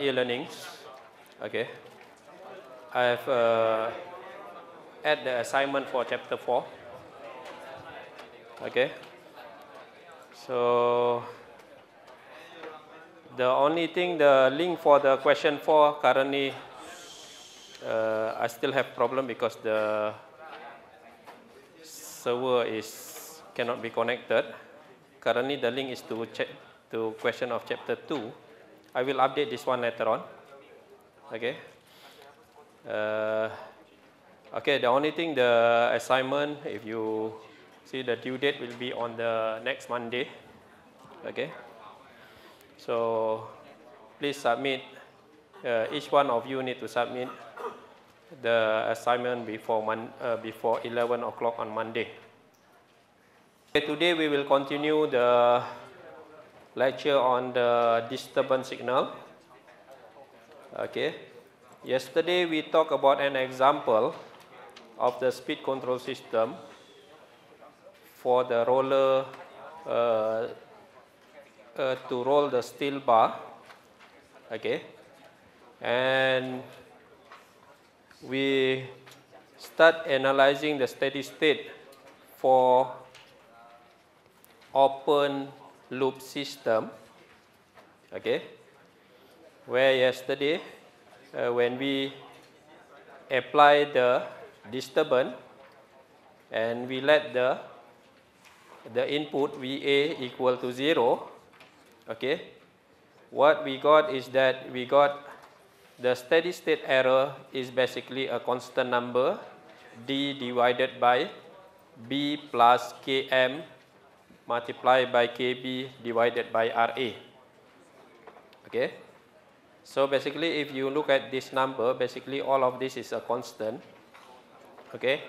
e-learnings. Okay. I have uh, add the assignment for chapter 4. Okay. So the only thing, the link for the question 4 currently uh, I still have problem because the server is cannot be connected. Currently the link is to, to question of chapter 2. I will update this one later on. Okay. Uh, okay, the only thing, the assignment, if you see the due date will be on the next Monday. Okay. So please submit, uh, each one of you need to submit the assignment before, mon uh, before 11 o'clock on Monday. Okay, today we will continue the lecture on the disturbance signal. Okay. Yesterday we talked about an example of the speed control system for the roller uh, uh, to roll the steel bar. Okay. And we start analyzing the steady state for open loop system. Okay, where yesterday uh, when we apply the disturbance and we let the the input VA equal to 0 okay what we got is that we got the steady state error is basically a constant number D divided by B plus KM multiplied by KB divided by RA. Okay. So basically, if you look at this number, basically all of this is a constant. Okay.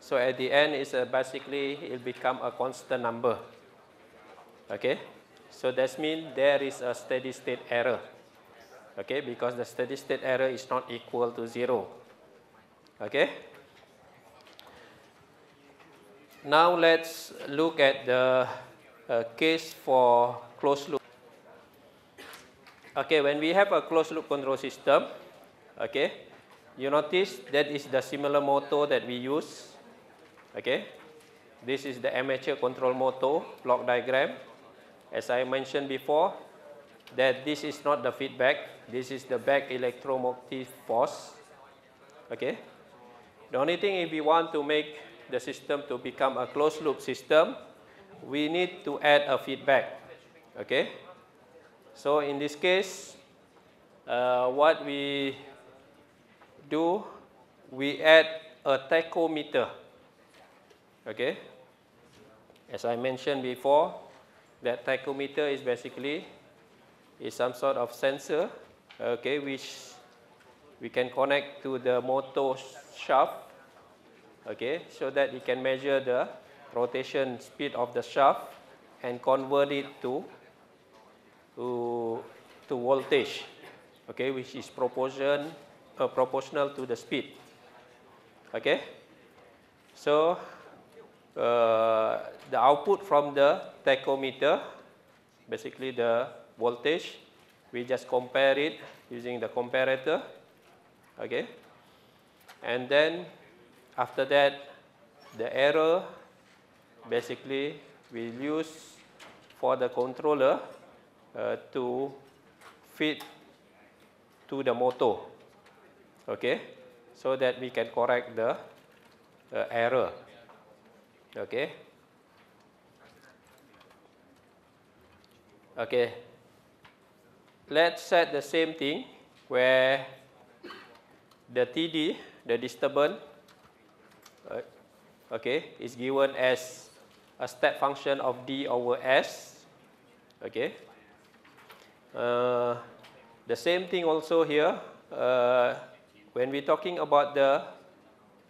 So at the end, it's basically it'll become a constant number. Okay. So that means there is a steady state error. Okay, because the steady state error is not equal to zero. Okay. Now let's look at the a case for closed loop. Okay, when we have a closed loop control system, okay, you notice that is the similar motor that we use. Okay, this is the amateur control motor block diagram. As I mentioned before, that this is not the feedback, this is the back electromotive force. Okay. The only thing if we want to make the system to become a closed loop system, we need to add a feedback. Okay? So in this case, uh, what we do, we add a tachometer. Okay? As I mentioned before, that tachometer is basically is some sort of sensor, okay, which we can connect to the motor shaft, okay, so that it can measure the rotation speed of the shaft and convert it to to, to voltage okay which is proportion uh, proportional to the speed okay so uh, the output from the tachometer basically the voltage we just compare it using the comparator okay and then after that the error basically we use for the controller uh, to feed to the motor. Okay, so that we can correct the uh, error. Okay. Okay. Let's set the same thing where the TD, the disturbance, uh, okay, is given as a step function of d over s. Okay. Uh, the same thing also here. Uh, when we're talking about the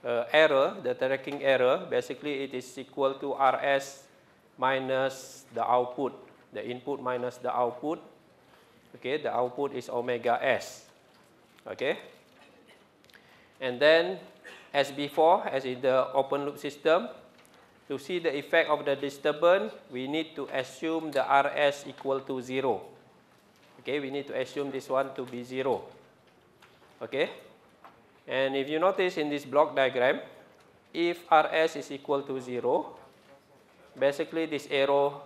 uh, error, the tracking error, basically it is equal to RS minus the output, the input minus the output. Okay, the output is omega S. Okay. And then as before, as in the open loop system, to see the effect of the disturbance, we need to assume the RS equal to 0. Okay, we need to assume this one to be 0. Okay? And if you notice in this block diagram, if RS is equal to 0, basically this arrow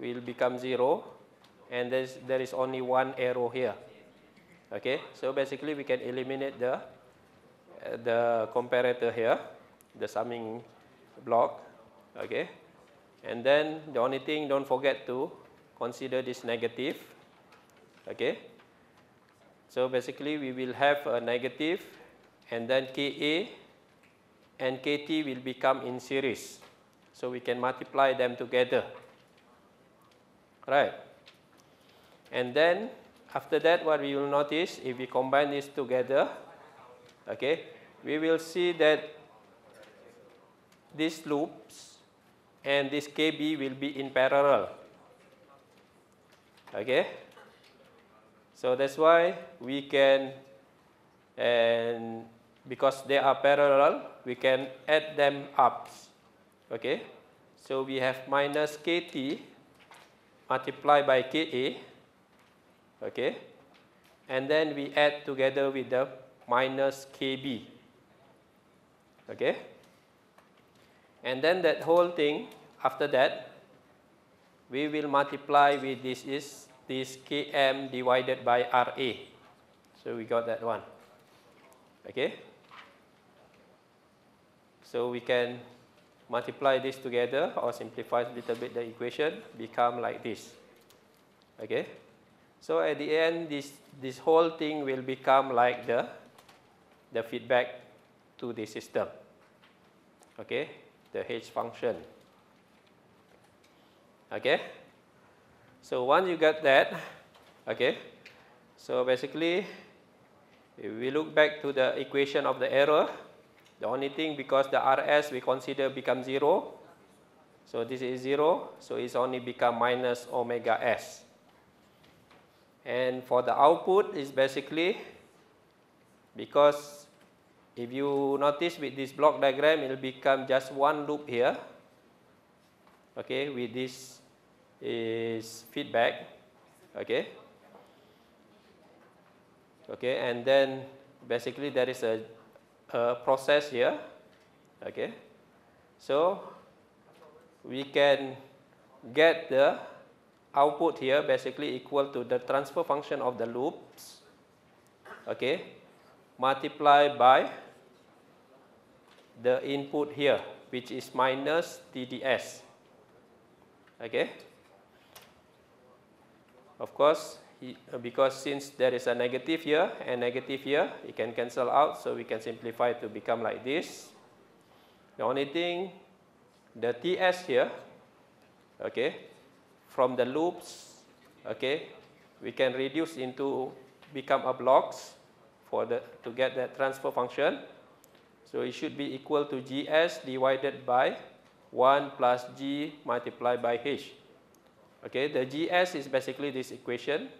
will become 0 and there's, there is only one arrow here. Okay, so basically we can eliminate the, uh, the comparator here, the summing block okay and then the only thing don't forget to consider this negative okay so basically we will have a negative and then Ka and Kt will become in series so we can multiply them together right and then after that what we will notice if we combine this together okay we will see that these loops and this KB will be in parallel. Okay? So that's why we can, and because they are parallel, we can add them up. Okay? So we have minus KT multiplied by KA. Okay? And then we add together with the minus KB. Okay? And then that whole thing, after that, we will multiply with this is this Km divided by Ra. So we got that one. Okay? So we can multiply this together or simplify a little bit the equation, become like this. Okay? So at the end, this, this whole thing will become like the, the feedback to the system. Okay? the H function. Okay? So once you got that, okay, so basically if we look back to the equation of the error, the only thing because the RS we consider become 0, so this is 0, so it's only become minus omega S. And for the output is basically because if you notice with this block diagram, it will become just one loop here. Okay, with this is feedback. Okay. Okay, and then basically there is a, a process here. Okay. So we can get the output here basically equal to the transfer function of the loops. Okay. Multiply by the input here, which is minus TDS. Okay? Of course, uh, because since there is a negative here and negative here, it can cancel out, so we can simplify to become like this. The only thing, the TS here, okay, from the loops, okay, we can reduce into become a blocks for the to get the transfer function so it should be equal to GS divided by 1 plus G multiplied by H. Okay, the GS is basically this equation.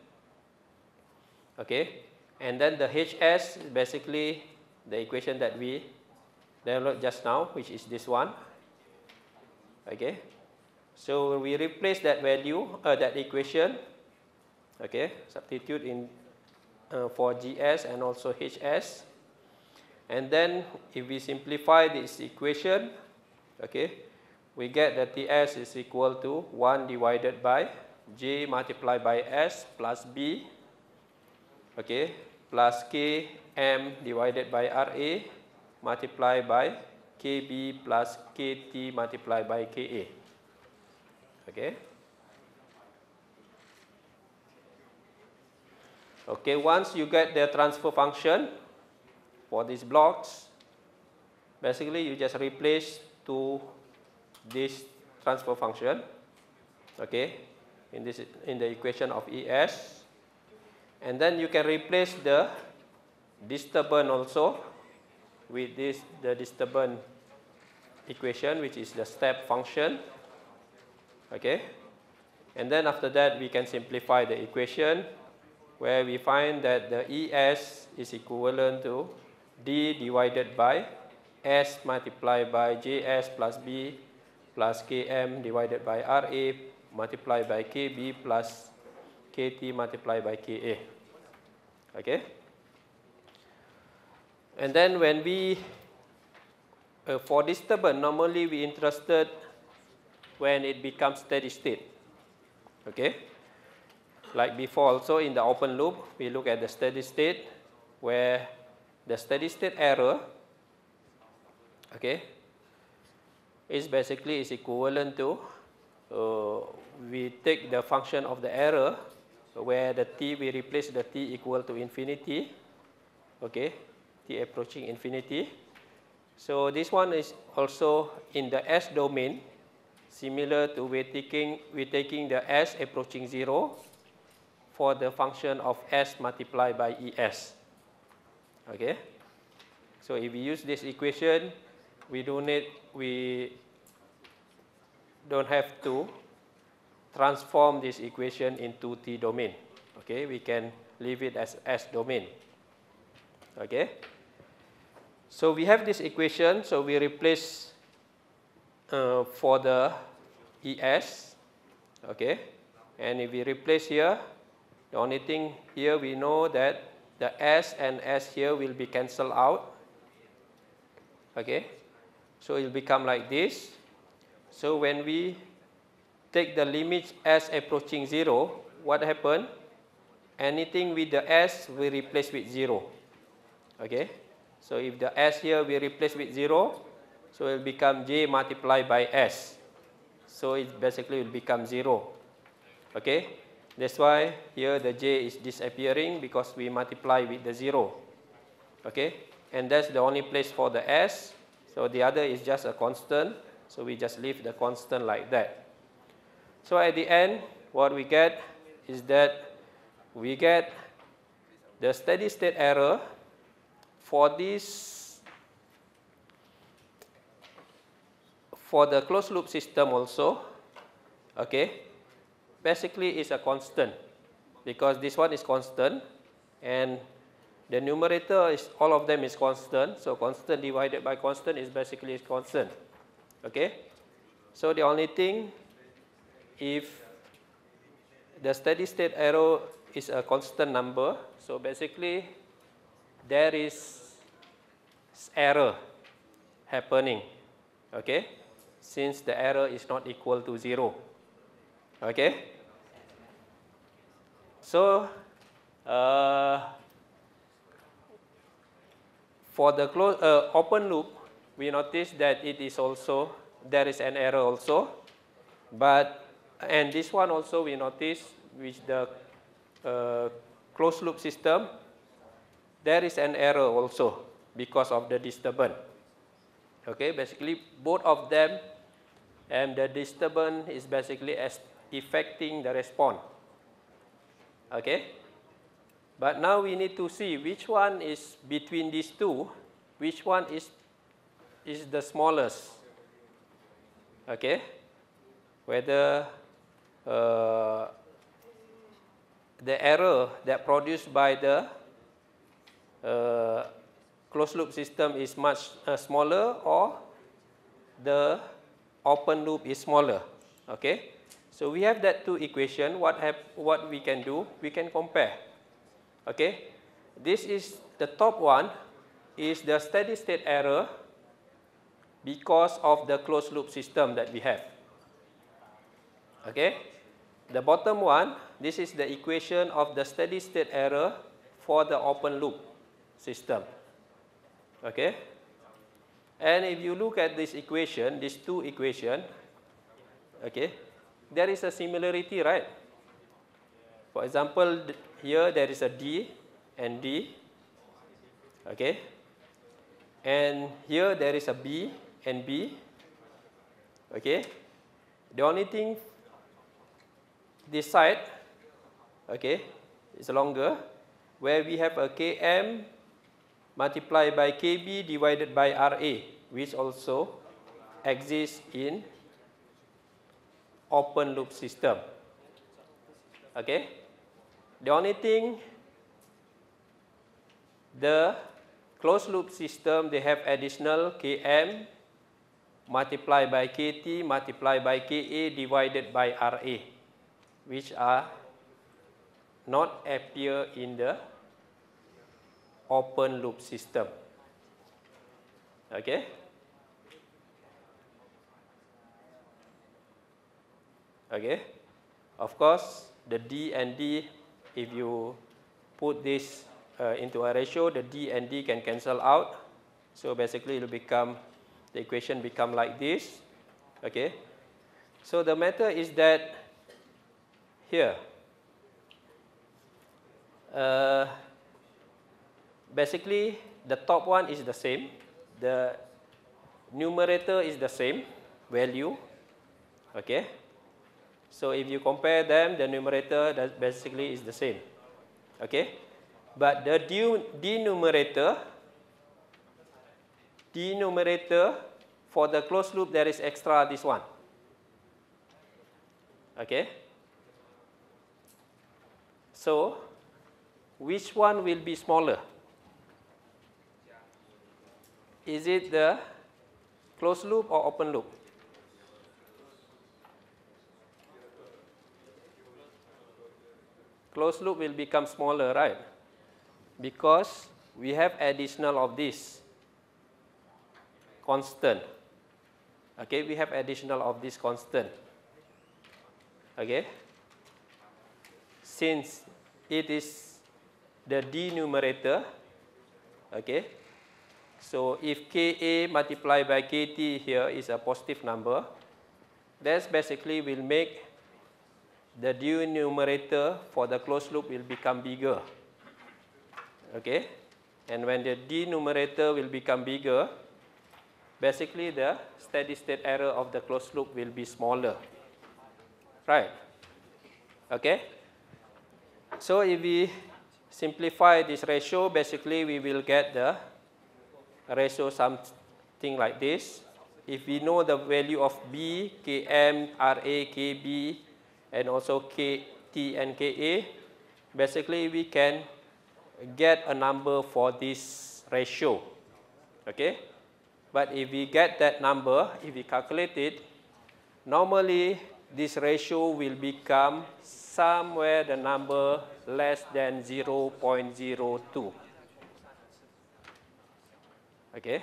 Okay, and then the HS is basically the equation that we developed just now, which is this one. Okay, so we replace that value, uh, that equation. Okay, substitute in uh, for GS and also HS. And then if we simplify this equation, okay, we get that TS is equal to 1 divided by J multiplied by S plus B, okay, plus KM divided by RA multiplied by KB plus KT multiplied by KA. Okay. Okay, once you get the transfer function, for these blocks basically you just replace to this transfer function okay in this in the equation of ES and then you can replace the disturbance also with this the disturbance equation which is the step function okay and then after that we can simplify the equation where we find that the ES is equivalent to d divided by s multiplied by js plus b plus km divided by ra multiplied by kb plus kt multiplied by ka. Okay? And then when we, uh, for disturbance, normally we interested when it becomes steady state. Okay? Like before also in the open loop, we look at the steady state where the steady state error okay is basically is equivalent to uh, we take the function of the error where the t we replace the t equal to infinity okay t approaching infinity so this one is also in the s domain similar to we taking we taking the s approaching 0 for the function of s multiplied by es Okay. So if we use this equation, we don't need we don't have to transform this equation into t domain. Okay, we can leave it as s domain. Okay. So we have this equation. So we replace uh, for the es. Okay, and if we replace here, the only thing here we know that the S and S here will be cancelled out. Okay, so it will become like this. So when we take the limit S approaching 0, what happened? Anything with the S we replace with 0. Okay, so if the S here we replace with 0, so it will become J multiplied by S. So it basically will become 0. Okay, that's why here the j is disappearing because we multiply with the 0. Okay? And that's the only place for the s. So the other is just a constant. So we just leave the constant like that. So at the end, what we get is that we get the steady state error for this for the closed loop system also okay basically is a constant because this one is constant and the numerator is all of them is constant. So, constant divided by constant is basically is constant. Okay. So, the only thing if the steady state error is a constant number. So, basically there is error happening okay, since the error is not equal to 0. Okay? So, uh, for the uh, open loop, we notice that it is also, there is an error also, but, and this one also we notice with the uh, closed loop system, there is an error also because of the disturbance. Okay, basically both of them and the disturbance is basically affecting the response. Okay? But now we need to see which one is between these two, which one is, is the smallest. Okay? Whether uh, the error that produced by the uh, closed loop system is much uh, smaller or the open loop is smaller. Okay? So we have that two equation. What have what we can do? We can compare. Okay, this is the top one is the steady state error because of the closed loop system that we have. Okay, the bottom one. This is the equation of the steady state error for the open loop system. Okay. And if you look at this equation, these two equation, okay, there is a similarity, right? For example, here there is a D and D. Okay. And here there is a B and B. Okay. The only thing this side, okay, is longer, where we have a KM multiplied by KB divided by RA, which also exists in open loop system. Okay. The only thing, the closed loop system, they have additional Km multiply by Kt multiply by Ka divided by Ra, which are not appear in the open loop system. Okay. okay of course the d and d if you put this uh, into a ratio the d and d can cancel out so basically it will become the equation become like this okay so the matter is that here uh, basically the top one is the same the numerator is the same value okay so if you compare them, the numerator that basically is the same. Okay? But the denominator, denominator for the closed loop, there is extra this one. Okay? So, which one will be smaller? Is it the closed loop or open loop? closed loop will become smaller, right? Because we have additional of this constant. Okay, we have additional of this constant. Okay. Since it is the denominator, okay, so if Ka multiplied by Kt here is a positive number, that's basically will make the denominator for the closed loop will become bigger. Okay? And when the denominator will become bigger, basically the steady state error of the closed loop will be smaller. Right? Okay? So if we simplify this ratio, basically we will get the ratio something like this. If we know the value of B, Km, Ra, Kb, and also K, T and K A. basically we can get a number for this ratio. Okay? But if we get that number, if we calculate it, normally this ratio will become somewhere the number less than zero zero point two. Okay?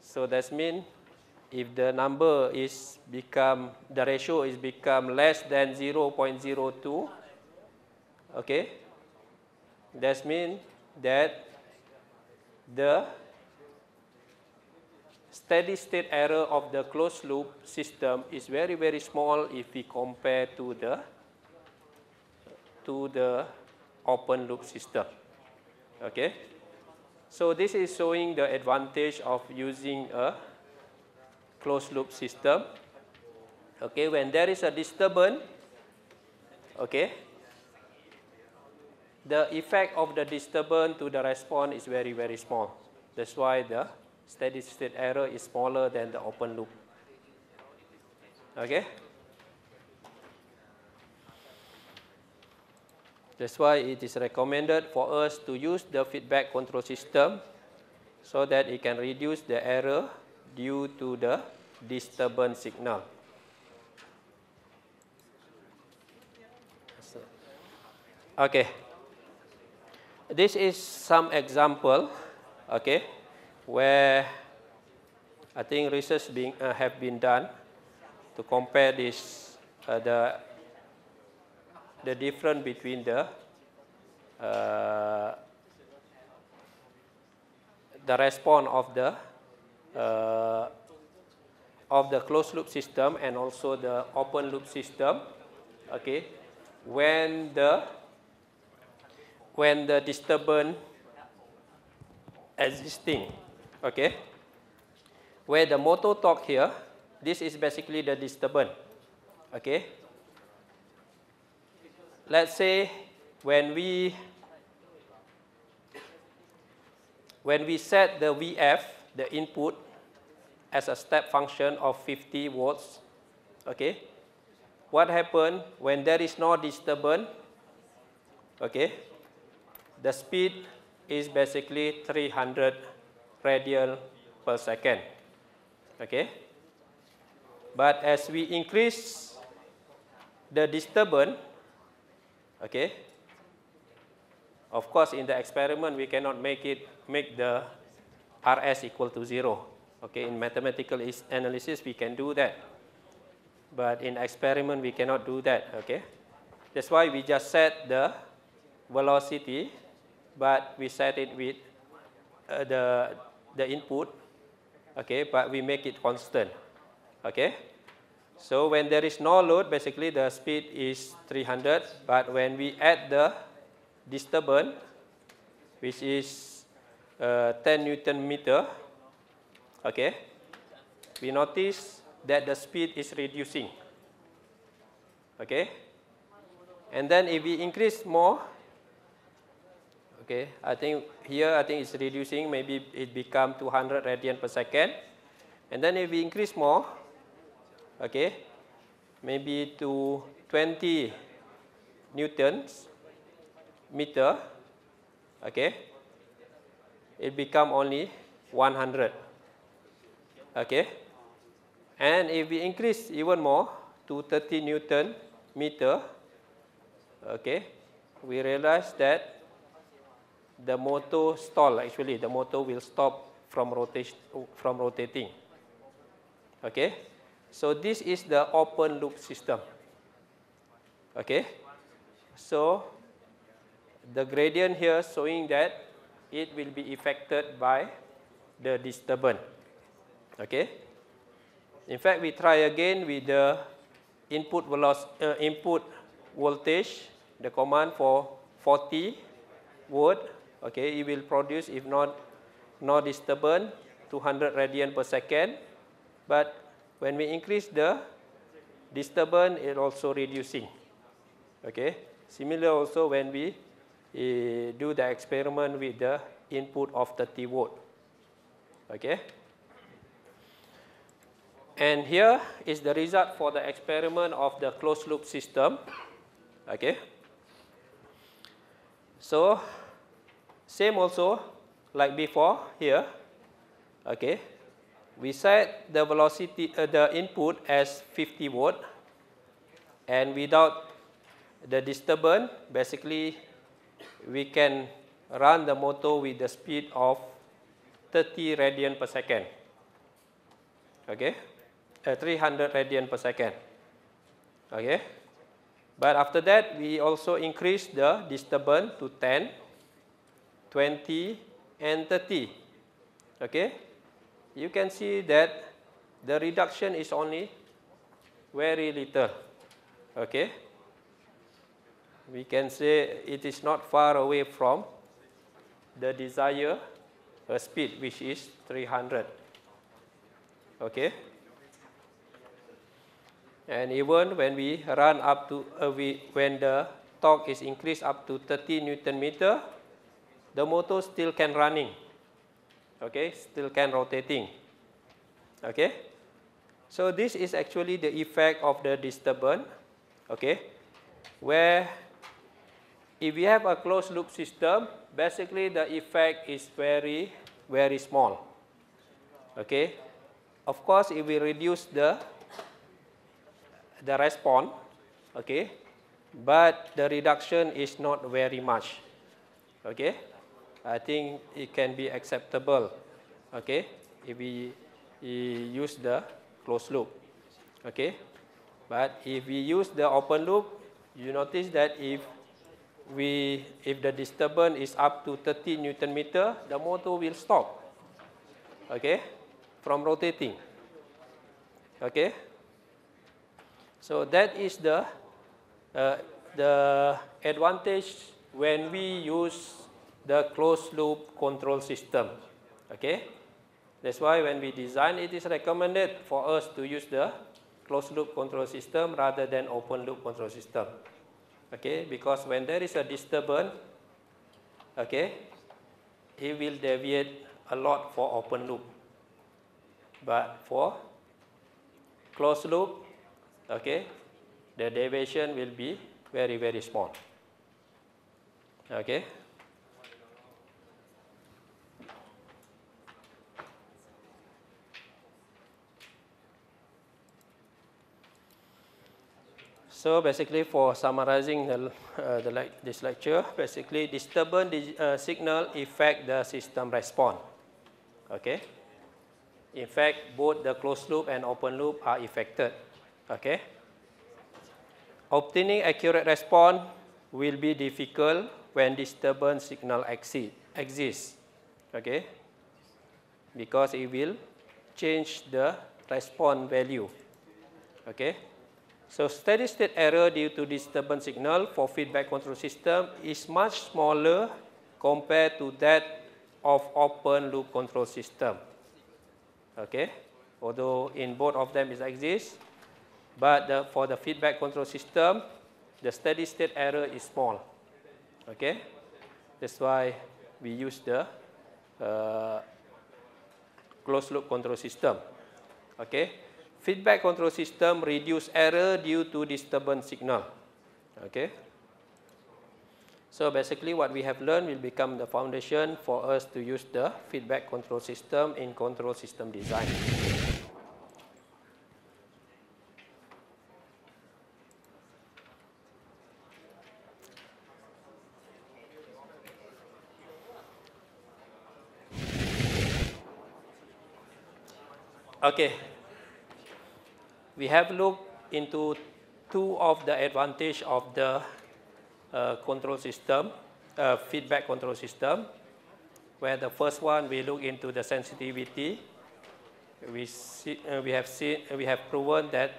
So that means if the number is become, the ratio is become less than 0.02, okay, that means that the steady state error of the closed loop system is very, very small if we compare to the, to the open loop system, okay. So this is showing the advantage of using a closed loop system. Okay, when there is a disturbance, okay, the effect of the disturbance to the response is very, very small. That's why the steady state error is smaller than the open loop. Okay? That's why it is recommended for us to use the feedback control system so that it can reduce the error due to the disturbance signal. Okay. This is some example, okay, where I think research being uh, have been done to compare this uh, the the difference between the uh, the response of the uh, of the closed loop system and also the open loop system okay when the when the disturbance existing okay where the motor torque here this is basically the disturbance okay let's say when we when we set the vf the input as a step function of 50 volts. Okay. What happens when there is no disturbance? Okay. The speed is basically 300 radial per second. Okay. But as we increase the disturbance, okay, of course in the experiment we cannot make it make the RS equal to zero Okay, in mathematical analysis, we can do that. But in experiment, we cannot do that. Okay, That's why we just set the velocity, but we set it with uh, the, the input, okay, but we make it constant. Okay. So when there is no load, basically the speed is 300, but when we add the disturbance, which is uh, 10 Newton meter, Okay. We notice that the speed is reducing. Okay. And then if we increase more, okay, I think here I think it's reducing, maybe it become 200 radian per second. And then if we increase more, okay, maybe to 20 newtons meter, okay, it become only 100 Okay. And if we increase even more to 30 Newton meter, okay, we realize that the motor stall actually the motor will stop from rotation from rotating. Okay. So this is the open loop system. Okay. So the gradient here showing that it will be affected by the disturbance. Okay. In fact, we try again with the input, velocity, uh, input voltage, the command for 40 volt. Okay, it will produce, if not, no disturbance, 200 radian per second. But when we increase the disturbance, it also reducing. Okay, similar also when we uh, do the experiment with the input of 30 volt. Okay. And here is the result for the experiment of the closed loop system. Okay. So same also like before here. Okay. We set the velocity, uh, the input as 50 volt, and without the disturbance, basically we can run the motor with the speed of 30 radian per second. Okay. 300 uh, radian per second. Okay. But after that, we also increase the disturbance to 10, 20, and 30. Okay. You can see that the reduction is only very little. Okay. We can say it is not far away from the desired speed, which is 300. Okay. And even when we run up to, uh, we, when the torque is increased up to 30 Newton meter, the motor still can running, okay, still can rotating, okay. So this is actually the effect of the disturbance, okay, where if we have a closed loop system, basically the effect is very, very small, okay. Of course, if we reduce the the response, okay, but the reduction is not very much, okay. I think it can be acceptable, okay, if we, we use the closed loop, okay. But if we use the open loop, you notice that if we if the disturbance is up to 30 newton meter, the motor will stop, okay, from rotating, okay. So that is the, uh, the advantage when we use the closed loop control system. Okay? That's why when we design, it is recommended for us to use the closed loop control system rather than open loop control system. Okay, because when there is a disturbance, okay, it will deviate a lot for open loop. But for closed loop, okay, the deviation will be very, very small. Okay. So basically for summarizing the, uh, the this lecture, basically disturbance uh, signal affect the system response. Okay. In fact, both the closed loop and open loop are affected. Okay. Obtaining accurate response will be difficult when disturbance signal exit, exists. Okay. Because it will change the response value. Okay. So steady state error due to disturbance signal for feedback control system is much smaller compared to that of open loop control system. Okay. Although in both of them is exist but the, for the feedback control system, the steady state error is small. Okay, that's why we use the uh, closed loop control system. Okay, feedback control system reduce error due to disturbance signal. Okay. So basically what we have learned will become the foundation for us to use the feedback control system in control system design. Okay. We have looked into two of the advantage of the uh, control system, uh, feedback control system, where the first one we look into the sensitivity. We, see, uh, we, have, seen, we have proven that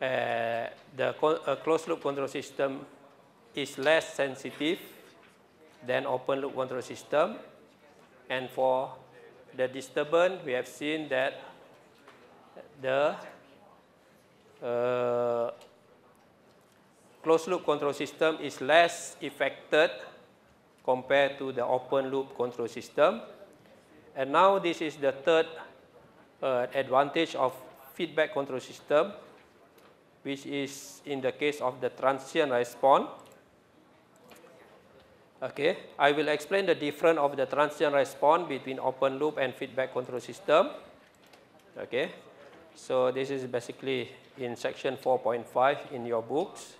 uh, the uh, closed loop control system is less sensitive than open loop control system. And for the disturbance, we have seen that the uh, closed loop control system is less affected compared to the open loop control system. And now this is the third uh, advantage of feedback control system, which is in the case of the transient response. Okay, I will explain the difference of the transient response between open loop and feedback control system. Okay. So this is basically in section 4.5 in your books.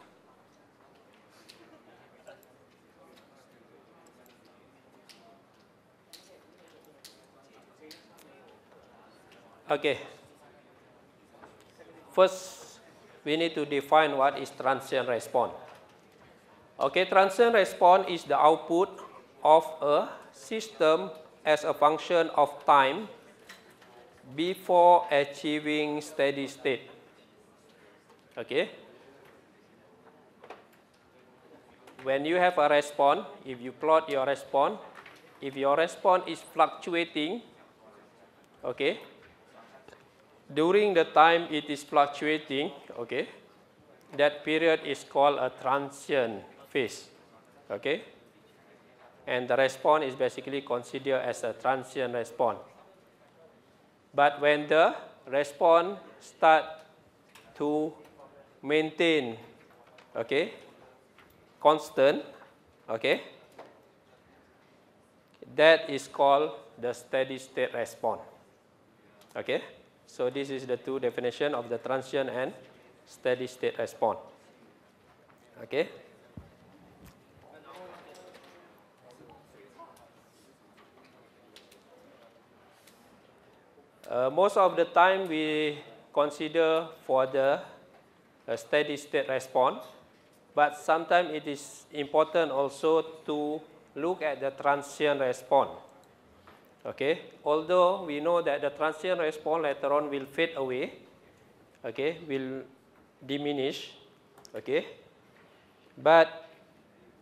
Okay. First, we need to define what is transient response. Okay, transient response is the output of a system as a function of time before achieving steady state. Okay? When you have a response, if you plot your response, if your response is fluctuating, okay, during the time it is fluctuating, okay, that period is called a transient phase, okay? And the response is basically considered as a transient response. But when the response start to maintain, okay, constant, okay, that is called the steady state response. Okay, so this is the two definition of the transient and steady state response. Okay. Uh, most of the time we consider for the uh, steady state response but sometimes it is important also to look at the transient response okay although we know that the transient response later on will fade away okay will diminish okay but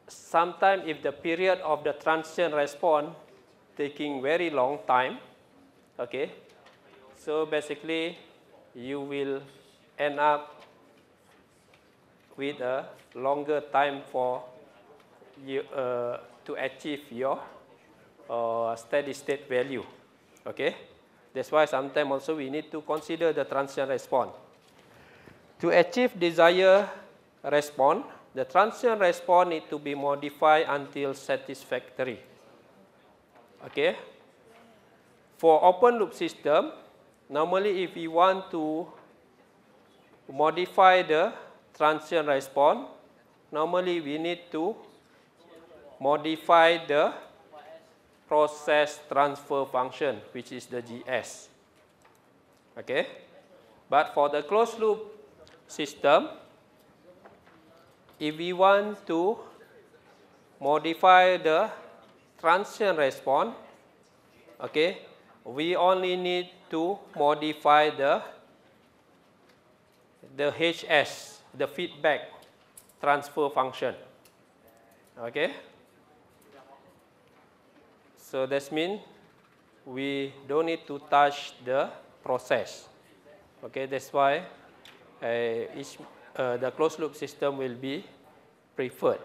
sometimes if the period of the transient response taking very long time okay So basically, you will end up with a longer time for you uh, to achieve your uh, steady state value. Okay, that's why sometimes also we need to consider the transient response. To achieve desired response, the transient response need to be modified until satisfactory. Okay. For open loop system, normally if we want to modify the transient response, normally we need to modify the process transfer function, which is the GS. Okay? But for the closed loop system, if we want to modify the transient response, okay, we only need to modify the the HS, the feedback transfer function. Okay. So that means we don't need to touch the process. Okay, that's why uh, each, uh, the closed loop system will be preferred.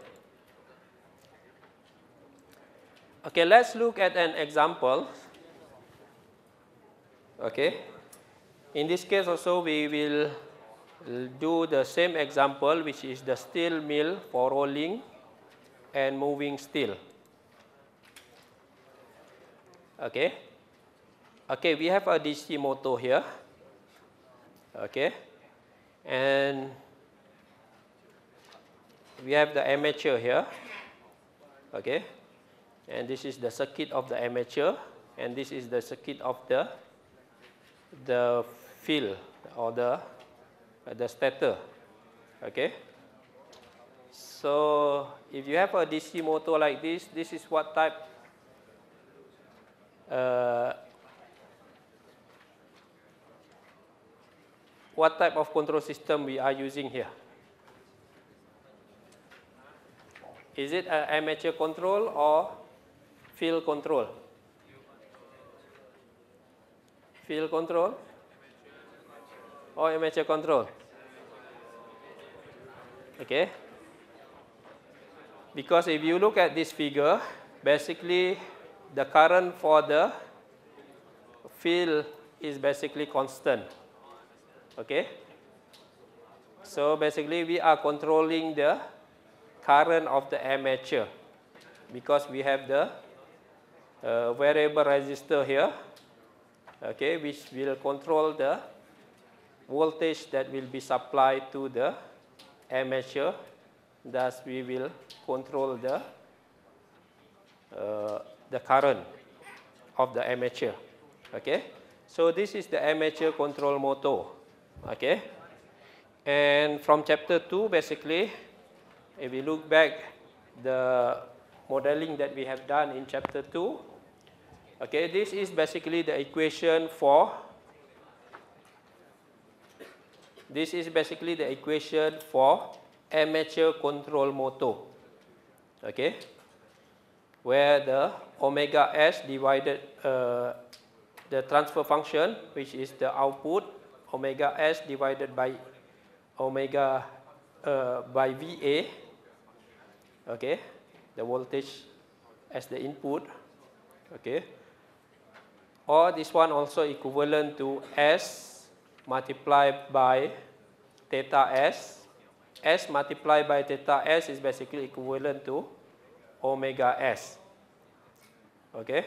Okay, let's look at an example. Okay. In this case also we will do the same example which is the steel mill for rolling and moving steel. Okay. Okay, we have a DC motor here. Okay. And we have the amateur here. Okay. And this is the circuit of the amateur, and this is the circuit of the the fill or the uh, the stator. Okay. So if you have a DC motor like this, this is what type uh, what type of control system we are using here. Is it an amateur control or field control? Fuel control. Oh, emission control. Okay. Because if you look at this figure, basically the current for the fuel is basically constant. Okay. So basically we are controlling the current of the armature because we have the uh, variable resistor here. okay, which will control the voltage that will be supplied to the amateur. Thus, we will control the uh, the current of the amateur. Okay, so this is the amateur control motor. Okay, and from chapter two, basically, if we look back, the modeling that we have done in chapter two Okay, this is basically the equation for this is basically the equation for amateur control motor. Okay, where the omega s divided uh, the transfer function, which is the output omega s divided by omega uh, by VA. Okay, the voltage as the input. Okay or this one also equivalent to S multiplied by theta S. S multiplied by theta S is basically equivalent to omega S. Okay?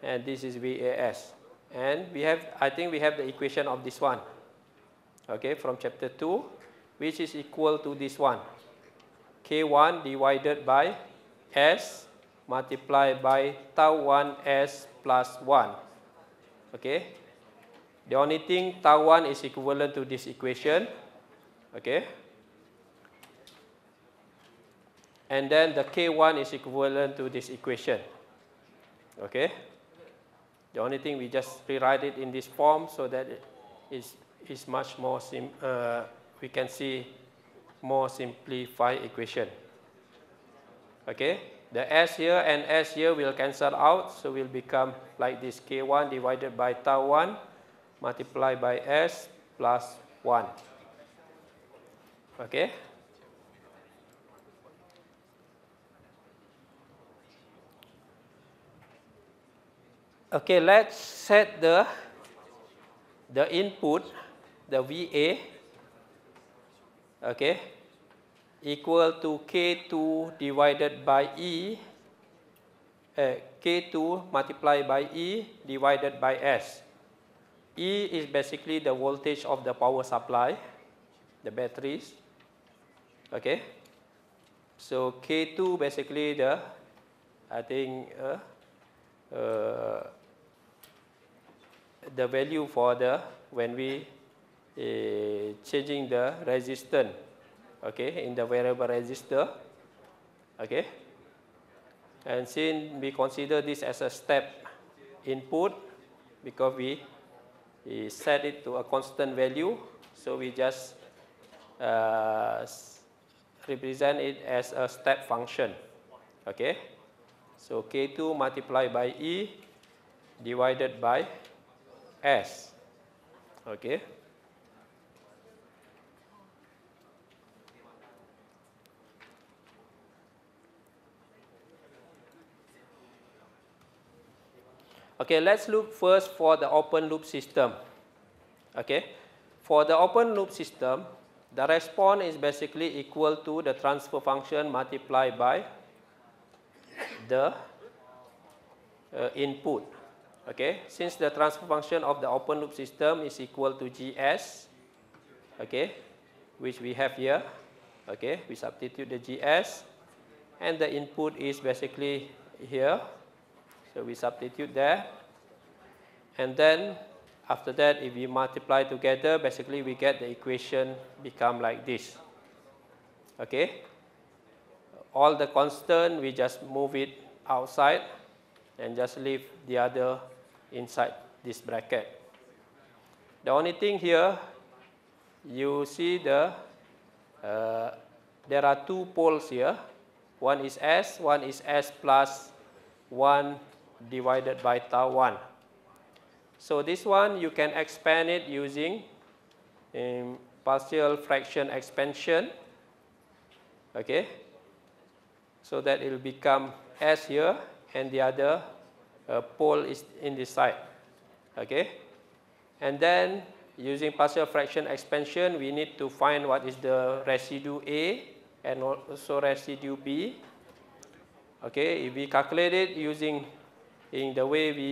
And this is VAS. And we have, I think we have the equation of this one. Okay, from chapter 2, which is equal to this one. K1 divided by S multiplied by tau 1 S plus 1. Okay. The only thing tau 1 is equivalent to this equation. Okay. And then the k1 is equivalent to this equation. Okay. The only thing we just rewrite it in this form so that it is, is much more sim uh, we can see more simplified equation. Okay. The S here and S here will cancel out, so will become like this K1 divided by tau 1 multiplied by S plus 1. Okay? Okay, let's set the, the input, the VA, okay, equal to K2 divided by E, eh, K2 multiplied by E divided by S. E is basically the voltage of the power supply, the batteries. Okay. So K2 basically the, I think, uh, uh, the value for the, when we uh, changing the resistance okay, in the variable register, okay, and since we consider this as a step input, because we, we set it to a constant value, so we just uh, represent it as a step function, okay. So k2 multiplied by e divided by s, okay. Okay, let's look first for the open loop system. Okay, for the open loop system, the response is basically equal to the transfer function multiplied by the uh, input. Okay, since the transfer function of the open loop system is equal to GS, okay, which we have here, okay, we substitute the GS and the input is basically here so we substitute there. And then after that, if we multiply together, basically we get the equation become like this. Okay? All the constant, we just move it outside and just leave the other inside this bracket. The only thing here, you see the, uh, there are two poles here. One is S, one is S plus 1 divided by tau 1. So this one, you can expand it using um, partial fraction expansion. Okay. So that it will become S here and the other uh, pole is in this side. Okay. And then using partial fraction expansion, we need to find what is the residue A and also residue B. Okay, if we calculate it using in the way we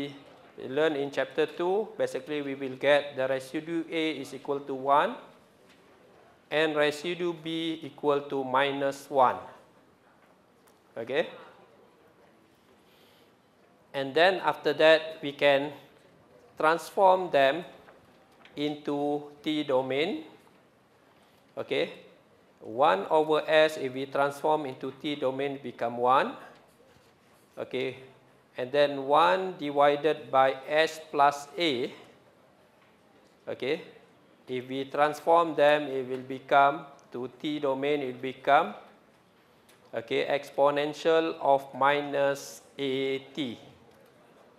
learn in chapter 2, basically we will get the residue A is equal to 1 and residue B equal to minus 1. Okay? And then after that, we can transform them into T domain. Okay? 1 over S, if we transform into T domain, become 1. Okay? and then 1 divided by s plus a. Okay. If we transform them, it will become to t domain, it will become okay, exponential of minus a t.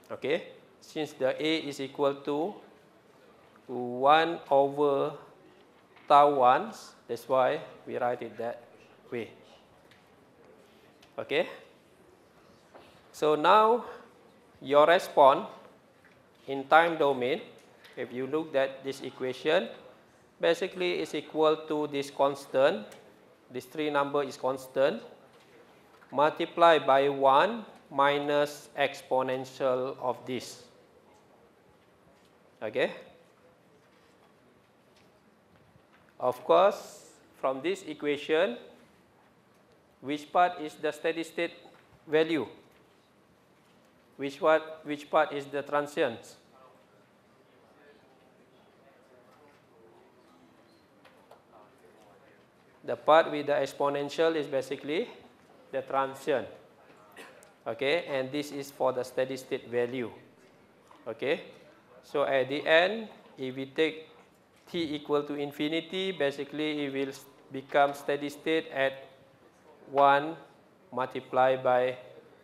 Okay. Since the a is equal to 1 over tau 1, that's why we write it that way. Okay. So now your response in time domain, if you look at this equation, basically is equal to this constant, this three number is constant, multiplied by 1 minus exponential of this. Okay. Of course, from this equation, which part is the steady state value? Which, what, which part is the transient? The part with the exponential is basically the transient. Okay, and this is for the steady state value. Okay, so at the end, if we take t equal to infinity, basically it will become steady state at 1 multiplied by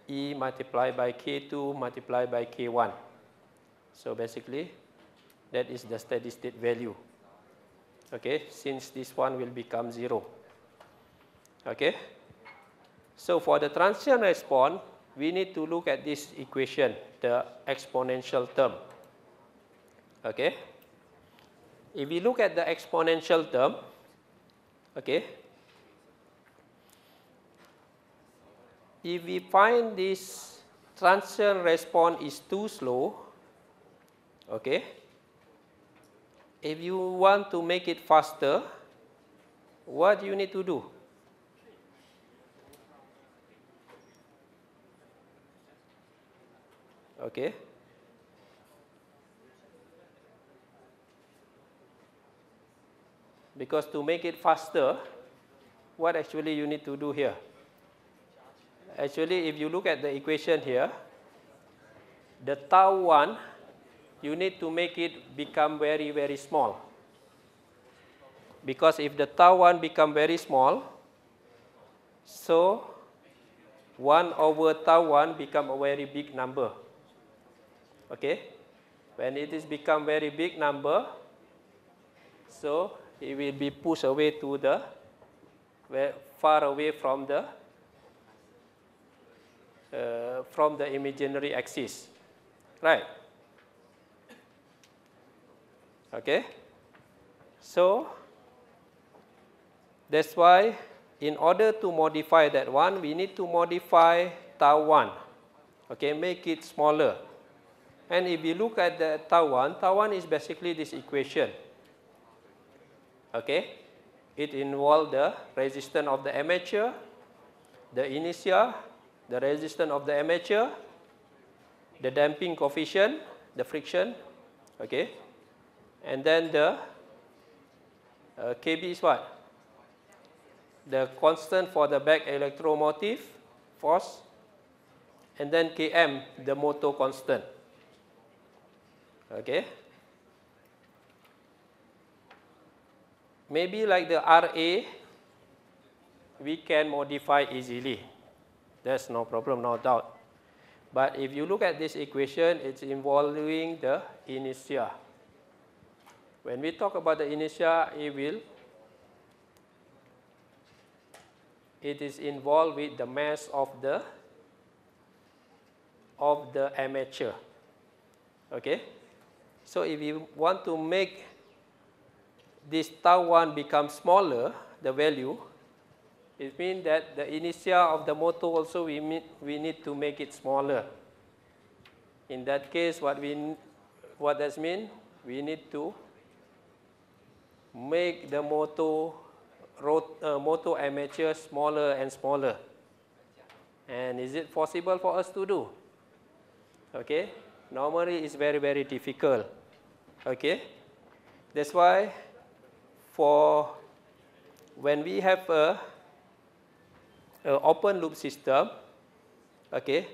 E multiplied by K2 multiplied by K1. So basically, that is the steady state value. Okay, since this one will become 0. Okay, so for the transient response, we need to look at this equation, the exponential term. Okay, if we look at the exponential term, okay, if we find this transient response is too slow, okay, if you want to make it faster, what you need to do? Okay. Because to make it faster, what actually you need to do here? actually if you look at the equation here, the tau 1, you need to make it become very, very small. Because if the tau 1 become very small, so 1 over tau 1 become a very big number. Okay? When it is become very big number, so it will be pushed away to the, far away from the uh, from the imaginary axis, right? Okay. So that's why in order to modify that one, we need to modify tau 1, okay, make it smaller. And if you look at the tau 1, tau 1 is basically this equation, okay. It involves the resistance of the armature, the inertia, the resistance of the armature, the damping coefficient, the friction, okay, and then the uh, KB is what? The constant for the back electromotive force, and then KM, the motor constant, okay. Maybe like the RA, we can modify easily. There's no problem, no doubt. But if you look at this equation, it's involving the inertia. When we talk about the inertia, it will it is involved with the mass of the of the amateur. Okay? So if you want to make this tau 1 become smaller, the value, It means that the initial of the motor also we, need we need to make it smaller. In that case, what, we, what does mean? We need to make the motor, uh, motor armature smaller and smaller. And is it possible for us to do? Okay, normally it's very, very difficult. Okay, that's why for when we have a uh, open loop system, okay,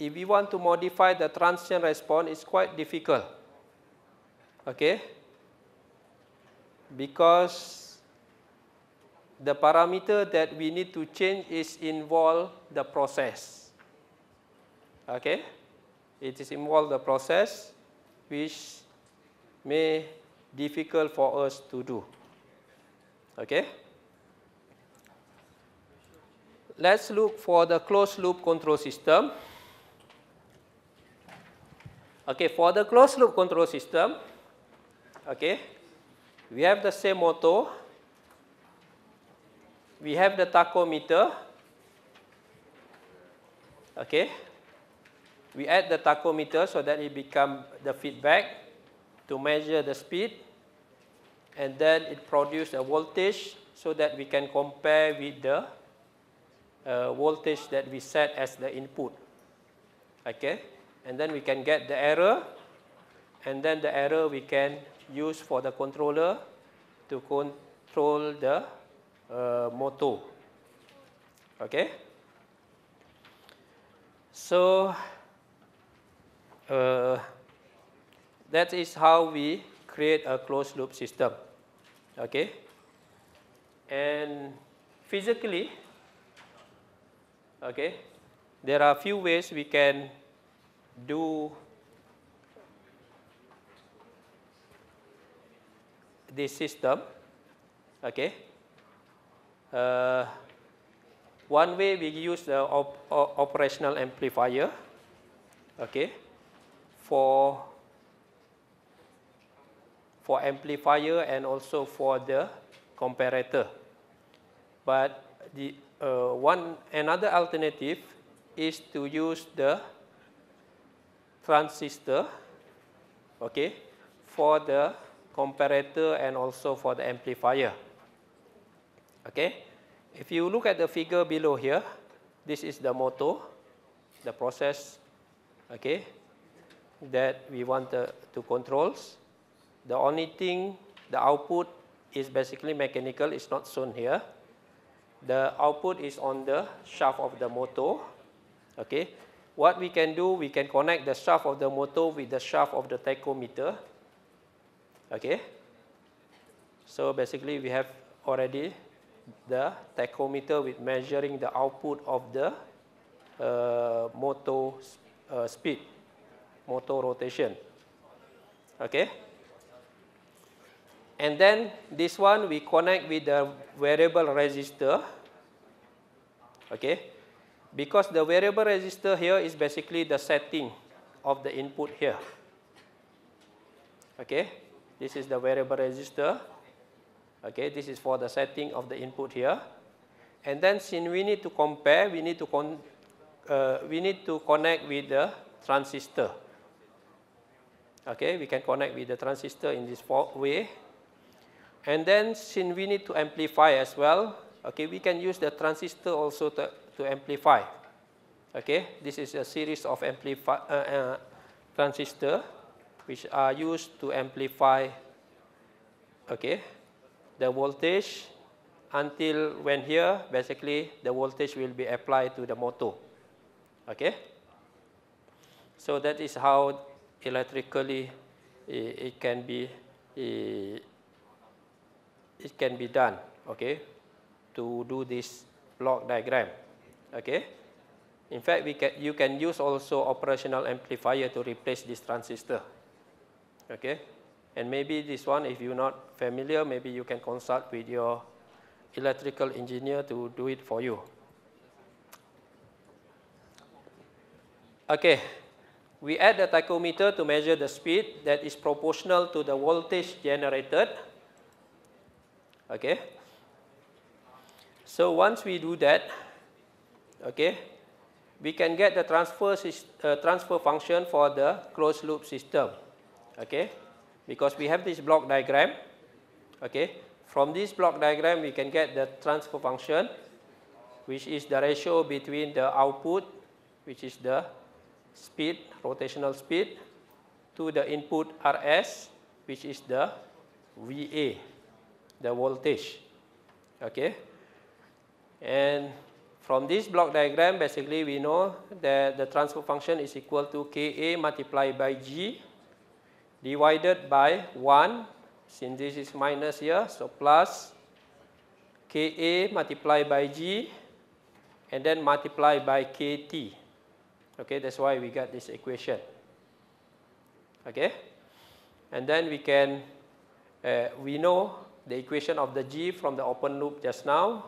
if we want to modify the transient response, it's quite difficult. Okay? Because the parameter that we need to change is involve the process. Okay? It is involve the process which may difficult for us to do. Okay? let's look for the closed loop control system. Okay, for the closed loop control system, okay, we have the same motor. We have the tachometer. Okay. We add the tachometer so that it become the feedback to measure the speed. And then it produce a voltage so that we can compare with the uh, voltage that we set as the input. Okay, and then we can get the error, and then the error we can use for the controller to control the uh, motor. Okay. So uh, that is how we create a closed loop system. Okay. And physically, okay there are few ways we can do this system okay uh, one way we use the op op operational amplifier okay for for amplifier and also for the comparator but the uh, one another alternative is to use the transistor okay for the comparator and also for the amplifier okay if you look at the figure below here this is the motor the process okay that we want uh, to controls the only thing the output is basically mechanical it's not shown here the output is on the shaft of the motor. Okay, what we can do, we can connect the shaft of the motor with the shaft of the tachometer. Okay, so basically we have already the tachometer with measuring the output of the uh, motor uh, speed, motor rotation. Okay. And then this one we connect with the variable resistor. Okay. Because the variable resistor here is basically the setting of the input here. Okay. This is the variable resistor. Okay. This is for the setting of the input here. And then since we need to compare, we need to con uh, we need to connect with the transistor. Okay, we can connect with the transistor in this way And then since we need to amplify as well, okay, we can use the transistor also to, to amplify. Okay, this is a series of amplify, uh, uh, transistor which are used to amplify okay, the voltage until when here, basically, the voltage will be applied to the motor. Okay? So that is how electrically it, it can be... It, it can be done, okay, to do this block diagram, okay. In fact, we can, you can use also operational amplifier to replace this transistor, okay. And maybe this one, if you're not familiar, maybe you can consult with your electrical engineer to do it for you. Okay, we add the tachometer to measure the speed that is proportional to the voltage generated okay so once we do that okay we can get the transfer uh, transfer function for the closed loop system okay because we have this block diagram okay from this block diagram we can get the transfer function which is the ratio between the output which is the speed rotational speed to the input RS which is the VA the voltage. Okay. And from this block diagram, basically we know that the transfer function is equal to Ka multiplied by G divided by 1, since this is minus here, so plus Ka multiplied by G and then multiplied by Kt. Okay, that's why we got this equation. Okay. And then we can, uh, we know the equation of the G from the open loop just now.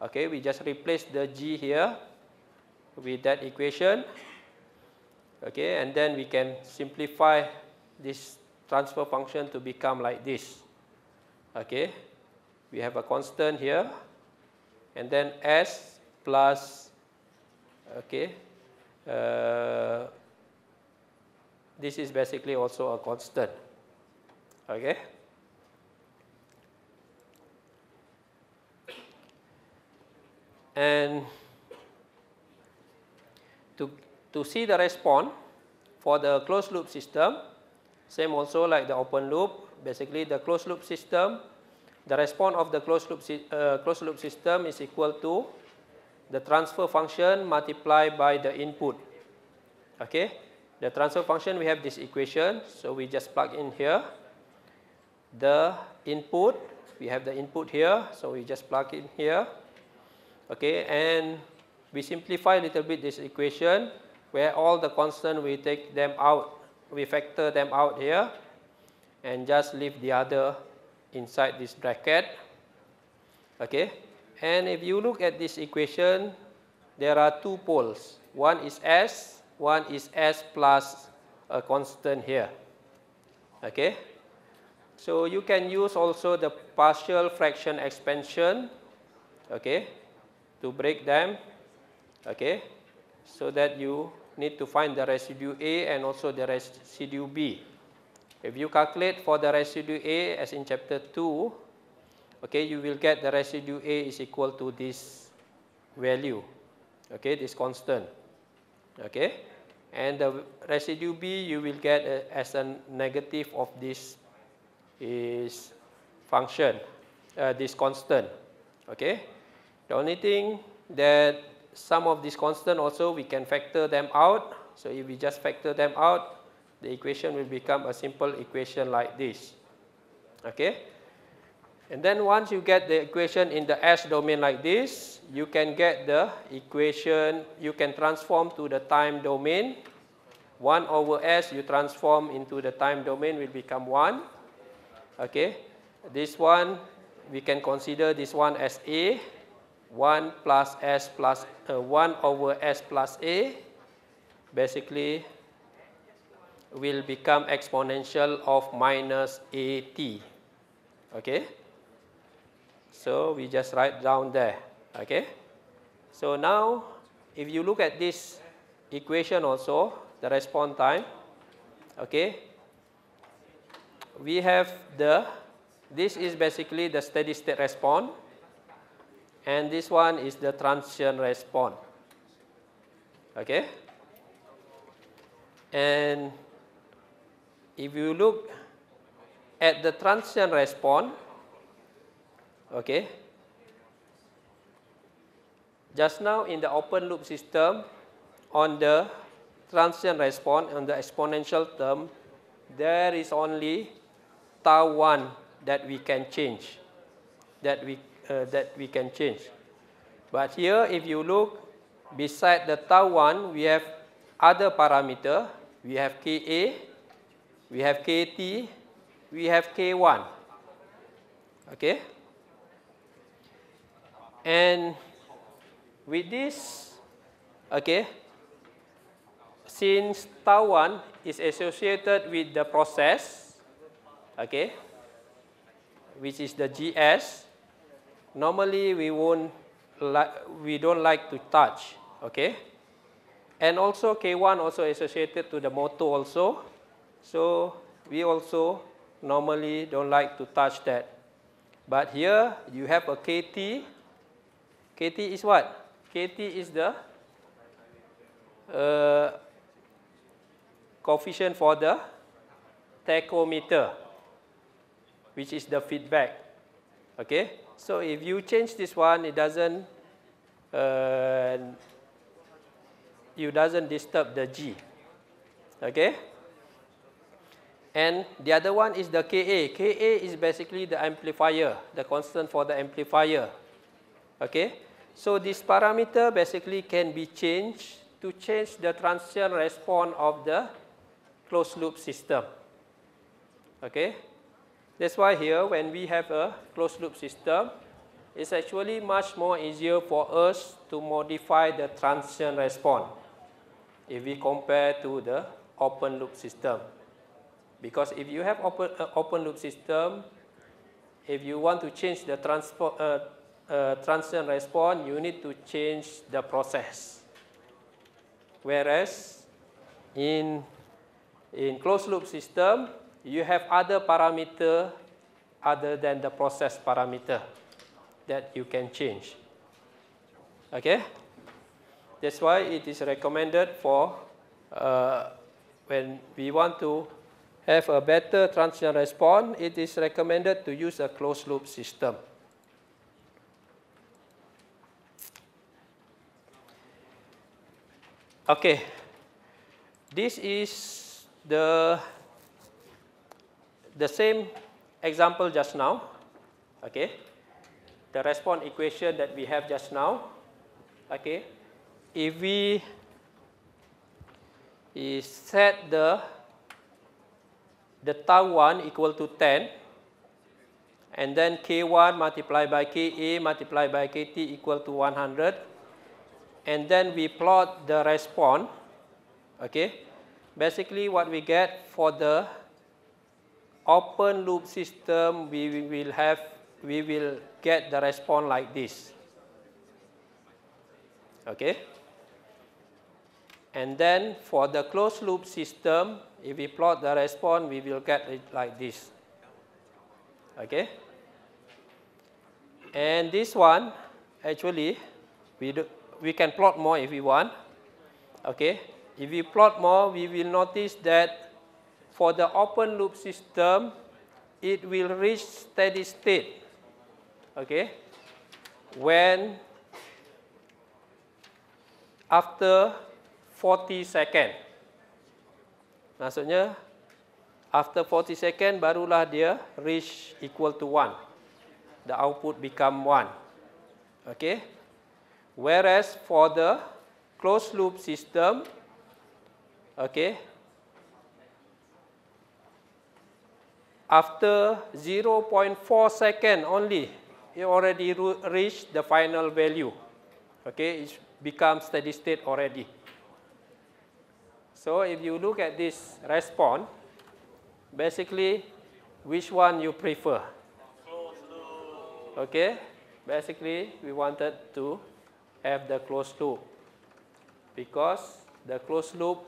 Okay, we just replace the G here with that equation. Okay, and then we can simplify this transfer function to become like this. Okay, we have a constant here. And then S plus, okay, uh, this is basically also a constant. Okay. And to, to see the response for the closed loop system, same also like the open loop, basically the closed loop system, the response of the closed loop, uh, closed loop system is equal to the transfer function multiplied by the input. Okay, the transfer function we have this equation, so we just plug in here. The input, we have the input here, so we just plug in here Okay, and we simplify a little bit this equation where all the constant we take them out, we factor them out here and just leave the other inside this bracket. Okay, and if you look at this equation, there are two poles. One is S, one is S plus a constant here. Okay. So you can use also the partial fraction expansion. Okay to break them, okay, so that you need to find the residue A and also the residue B. If you calculate for the residue A as in chapter 2, okay, you will get the residue A is equal to this value, okay, this constant, okay. And the residue B you will get uh, as a negative of this is function, uh, this constant, okay. The only thing that some of these constant also, we can factor them out. So if we just factor them out, the equation will become a simple equation like this. Okay? And then once you get the equation in the S domain like this, you can get the equation, you can transform to the time domain. 1 over S, you transform into the time domain, will become 1. Okay? This one, we can consider this one as A. 1 plus s plus uh, 1 over s plus a basically will become exponential of minus at. Okay. So we just write down there. Okay. So now if you look at this equation also, the response time, okay, we have the, this is basically the steady state response and this one is the transient response. Okay? And if you look at the transient response, okay, just now in the open loop system, on the transient response on the exponential term, there is only tau 1 that we can change, that we uh, that we can change. But here, if you look, beside the tau one, we have other parameter. We have Ka, we have Kt, we have K1. Okay? And with this, okay, since tau one is associated with the process, okay, which is the GS, normally we won't we don't like to touch, okay? And also K1 also associated to the motor also. So we also normally don't like to touch that. But here you have a KT. KT is what? KT is the uh, coefficient for the tachometer, which is the feedback. Okay? So if you change this one, it doesn't, uh, you doesn't disturb the G. Okay? And the other one is the KA. KA is basically the amplifier, the constant for the amplifier. Okay? So this parameter basically can be changed to change the transient response of the closed loop system. Okay? That's why here when we have a closed loop system, it's actually much more easier for us to modify the transient response if we compare to the open loop system. Because if you have open, uh, open loop system, if you want to change the transport, uh, uh, transient response, you need to change the process. Whereas in, in closed loop system, you have other parameter other than the process parameter that you can change. Okay? That's why it is recommended for uh, when we want to have a better transient response, it is recommended to use a closed-loop system. Okay, this is the the same example just now, okay, the response equation that we have just now, okay, if we is set the the tau 1 equal to 10 and then k1 multiplied by ka multiplied by kt equal to 100 and then we plot the response okay basically what we get for the open loop system, we will have, we will get the response like this. Okay? And then for the closed loop system, if we plot the response, we will get it like this. Okay? And this one, actually, we, do, we can plot more if we want. Okay? If we plot more, we will notice that for the open loop system, it will reach steady state, okay, when after 40 second. Maksudnya, after 40 second, barulah dia reach equal to one, The output become one, Okay. Whereas for the closed loop system, okay, After 0.4 second only, it already reached the final value. Okay, it becomes steady state already. So if you look at this response, basically which one you prefer? Okay, basically we wanted to have the closed loop because the closed loop,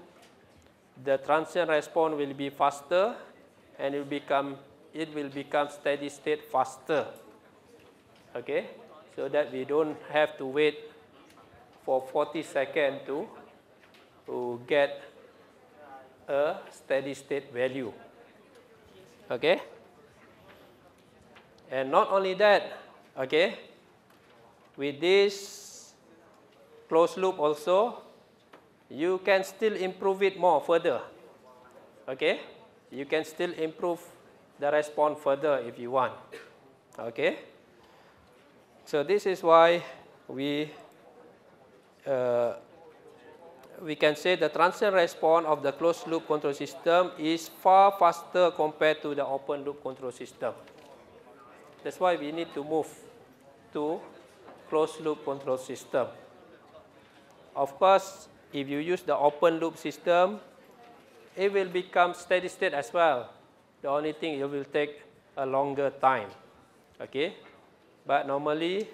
the transient response will be faster and it will become it will become steady state faster. Okay, so that we don't have to wait for 40 seconds to to get a steady state value. Okay, and not only that. Okay, with this closed loop also, you can still improve it more further. Okay you can still improve the response further if you want. Okay? So this is why we uh, we can say the transient response of the closed loop control system is far faster compared to the open loop control system. That's why we need to move to closed loop control system. Of course, if you use the open loop system, it will become steady state as well. The only thing it will take a longer time. Okay? But normally,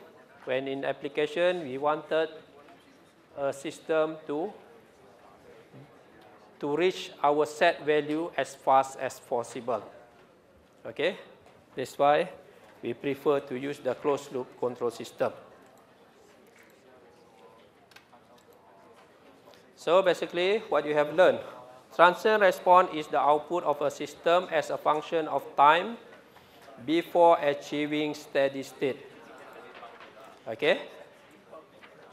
when in application, we wanted a system to, to reach our set value as fast as possible. Okay? That's why we prefer to use the closed loop control system. So basically, what you have learned Transient response is the output of a system as a function of time before achieving steady state. Okay?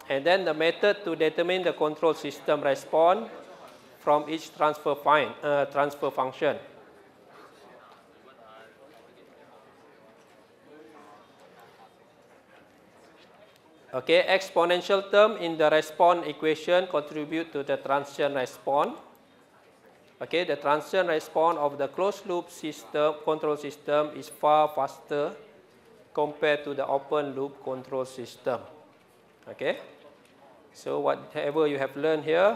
And then the method to determine the control system response from each transfer, fine, uh, transfer function. Okay, exponential term in the response equation contribute to the transient response. okay, the transient response of the closed loop system control system is far faster compared to the open loop control system. Okay, so whatever you have learned here,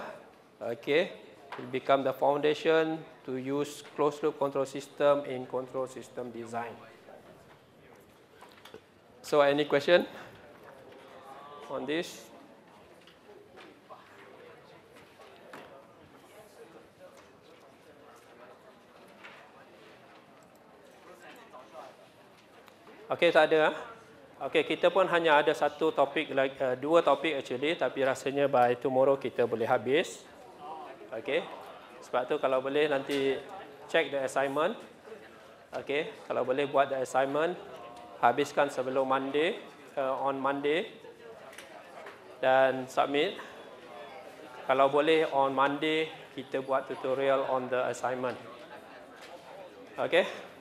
okay, will become the foundation to use closed loop control system in control system design. So, any question on this? Okey, tak ada. Ah. Okey, kita pun hanya ada satu topik, lagi, eh, dua topik actually, tapi rasanya by tomorrow kita boleh habis. Okey. Sebab tu kalau boleh nanti check the assignment. Okey, kalau boleh buat the assignment, habiskan sebelum Monday, uh, on Monday. Dan submit. Kalau boleh on Monday, kita buat tutorial on the assignment. Okey.